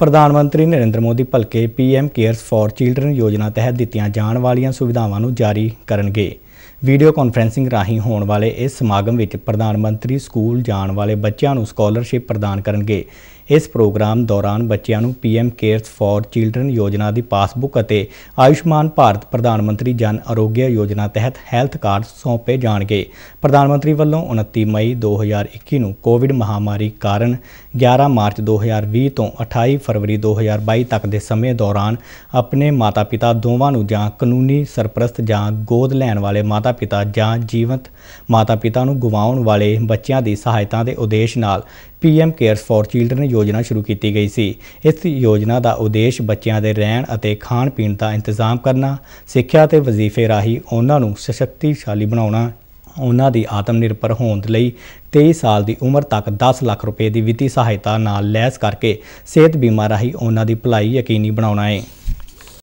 ਪ੍ਰਧਾਨ ਮੰਤਰੀ ਨਰਿੰਦਰ ਮੋਦੀ ਭਲਕੇ ਪੀਐਮ ਕੇਅਰਸ ਫਾਰ ਚਿਲਡਰਨ ਯੋਜਨਾ ਤਹਿਤ ਦਿੱਤੀਆਂ ਜਾਣ ਵਾਲੀਆਂ ਸੁਵਿਧਾਵਾਂ ਨੂੰ ਜਾਰੀ ਕਰਨਗੇ ਵੀਡੀਓ ਕਾਨਫਰੈਂਸਿੰਗ ਰਾਹੀਂ ਹੋਣ ਵਾਲੇ ਇਸ ਸਮਾਗਮ ਵਿੱਚ ਪ੍ਰਧਾਨ ਮੰਤਰੀ ਸਕੂਲ ਜਾਣ ਵਾਲੇ ਬੱਚਿਆਂ ਨੂੰ ਸਕਾਲਰਸ਼ਿਪ ਪ੍ਰਦਾਨ ਕਰਨਗੇ ਇਸ ਪ੍ਰੋਗਰਾਮ ਦੌਰਾਨ ਬੱਚਿਆਂ ਨੂੰ ਪੀਐਮ ਕੇਅਰਸ ਫਾਰ ਚਿਲड्रन ਯੋਜਨਾ ਦੀ ਪਾਸਬੁੱਕ ਅਤੇ ਆਯੁਸ਼ਮਾਨ ਭਾਰਤ ਪ੍ਰਧਾਨ ਮੰਤਰੀ ਜਨ ਅਰੋਗਿਆ ਯੋਜਨਾ ਤਹਿਤ ਹੈਲਥ ਕਾਰਡ ਸੌਂਪੇ ਜਾਣਗੇ ਪ੍ਰਧਾਨ ਮੰਤਰੀ ਵੱਲੋਂ 29 ਮਈ 2021 ਨੂੰ ਕੋਵਿਡ ਮਹਾਮਾਰੀ ਕਾਰਨ 11 ਮਾਰਚ 2020 ਤੋਂ 28 ਫਰਵਰੀ 2022 ਤੱਕ ਦੇ ਸਮੇਂ ਦੌਰਾਨ ਆਪਣੇ ਮਾਤਾ-ਪਿਤਾ ਦੋਵਾਂ ਨੂੰ ਜਾਂ ਕਾਨੂੰਨੀ ਸਰਪ੍ਰਸਤ ਜਾਂ ਗੋਦ ਲੈਣ ਵਾਲੇ ਮਾਤਾ-ਪਿਤਾ ਜਾਂ ਜੀਵੰਤ ਮਾਤਾ-ਪਿਤਾ ਨੂੰ ਗਵਾਉਣ ਵਾਲੇ ਬੱਚਿਆਂ ਦੀ ਸਹਾਇਤਾ ਦੇ ਉਦੇਸ਼ ਨਾਲ ਪੀਐਮ ਕੇਅਰਸ ਫਾਰ ਚਿਲਡਰਨ ਯੋਜਨਾ ਸ਼ੁਰੂ ਕੀਤੀ ਗਈ ਸੀ ਇਸ ਯੋਜਨਾ ਦਾ ਉਦੇਸ਼ ਬੱਚਿਆਂ ਦੇ ਰਹਿਣ ਅਤੇ ਖਾਣ ਪੀਣ ਦਾ ਇੰਤਜ਼ਾਮ ਕਰਨਾ ਸਿੱਖਿਆ ਤੇ ਵਜ਼ੀਫੇ ਰਾਹੀ ਉਹਨਾਂ ਨੂੰ ਸਸ਼ਕਤੀਸ਼ਾਲੀ ਬਣਾਉਣਾ ਉਹਨਾਂ ਦੀ ਆਤਮ ਨਿਰਭਰ ਹੋਣ ਲਈ 23 ਸਾਲ ਦੀ ਉਮਰ ਤੱਕ 10 ਲੱਖ ਰੁਪਏ ਦੀ ਵਿੱਤੀ ਸਹਾਇਤਾ ਨਾਲ ਲੈਸ ਕਰਕੇ ਸਿਹਤ ਬੀਮਾ ਰਾਹੀ ਉਹਨਾਂ ਦੀ ਭਲਾਈ ਯਕੀਨੀ ਬਣਾਉਣਾ ਹੈ